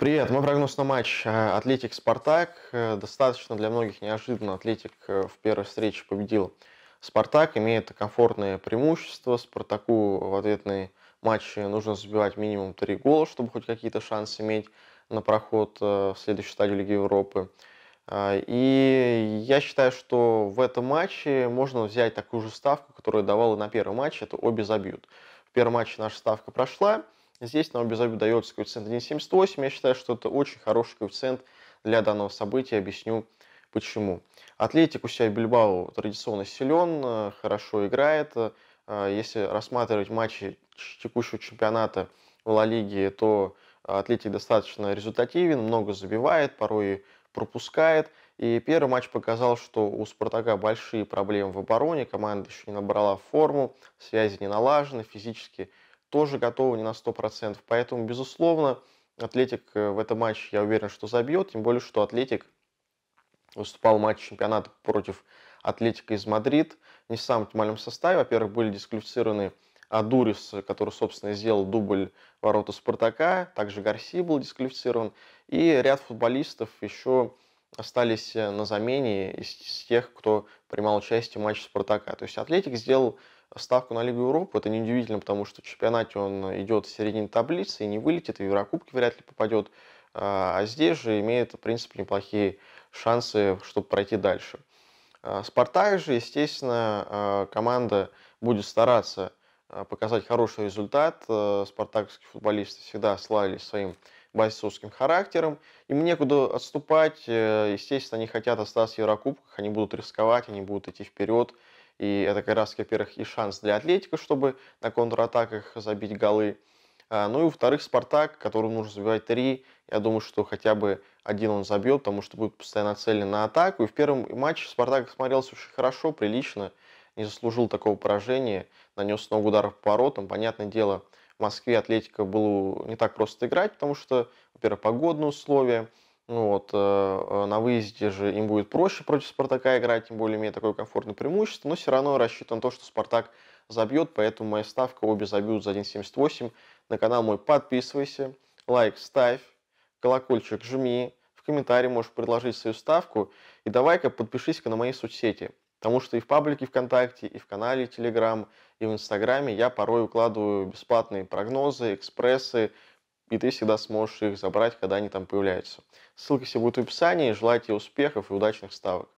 Привет, мой прогноз на матч э, Атлетик-Спартак. Э, достаточно для многих неожиданно Атлетик э, в первой встрече победил Спартак, имеет комфортное преимущество. Спартаку в ответный матч нужно забивать минимум 3 гола, чтобы хоть какие-то шансы иметь на проход в следующую стадию Лиги Европы. И я считаю, что в этом матче можно взять такую же ставку, которую давал и на первый матч. это обе забьют. В первом матче наша ставка прошла, Здесь нам без обид дается коэффициент 1,78. Я считаю, что это очень хороший коэффициент для данного события. Объясню почему. Атлетик у себя Бильбао традиционно силен, э, хорошо играет. Э, если рассматривать матчи текущего чемпионата в Ла Лиге, то Атлетик достаточно результативен, много забивает, порой пропускает. И первый матч показал, что у Спартака большие проблемы в обороне, команда еще не набрала форму, связи не налажены, физически тоже готовы не на 100%. Поэтому, безусловно, Атлетик э, в этом матче, я уверен, что забьет. Тем более, что Атлетик выступал в матче чемпионата против Атлетика из Мадрид. Не в самом оптимальном составе. Во-первых, были дисквалифицированы Адурис, который, собственно, сделал дубль ворота Спартака. Также Гарси был дисквалифицирован. И ряд футболистов еще остались э, на замене из, из тех, кто принимал участие в матче Спартака. То есть Атлетик сделал ставку на Лигу Европы. Это неудивительно, потому что в чемпионате он идет в середине таблицы и не вылетит, и в Еврокубке вряд ли попадет. А, а здесь же имеет, в принципе, неплохие шансы, чтобы пройти дальше. А, Спартак же, естественно, а, команда будет стараться показать хороший результат. Спартаковские футболисты всегда славились своим бойцовским характером. Им некуда отступать. Э, естественно, они хотят остаться в Еврокубках, они будут рисковать, они будут идти вперед. И это как раз, во-первых, и шанс для Атлетика, чтобы на контратаках забить голы. А, ну и, во-вторых, Спартак, которому нужно забивать три. Я думаю, что хотя бы один он забьет, потому что будет постоянно целен на атаку. И в первом матче Спартак смотрелся очень хорошо, прилично. Не заслужил такого поражения. Нанес много ударов по воротам. Понятное дело, Москве Атлетика было не так просто играть, потому что, во-первых, погодные условия, ну вот, э, э, на выезде же им будет проще против Спартака играть, тем более имея такое комфортное преимущество, но все равно рассчитан на то, что Спартак забьет, поэтому моя ставка обе забьют за 1.78. На канал мой подписывайся, лайк ставь, колокольчик жми, в комментарии можешь предложить свою ставку и давай-ка подпишись-ка на мои соцсети – Потому что и в паблике ВКонтакте, и в канале Телеграм, и в Инстаграме я порой укладываю бесплатные прогнозы, экспрессы, и ты всегда сможешь их забрать, когда они там появляются. Ссылка все будет в описании. Желаю тебе успехов и удачных ставок.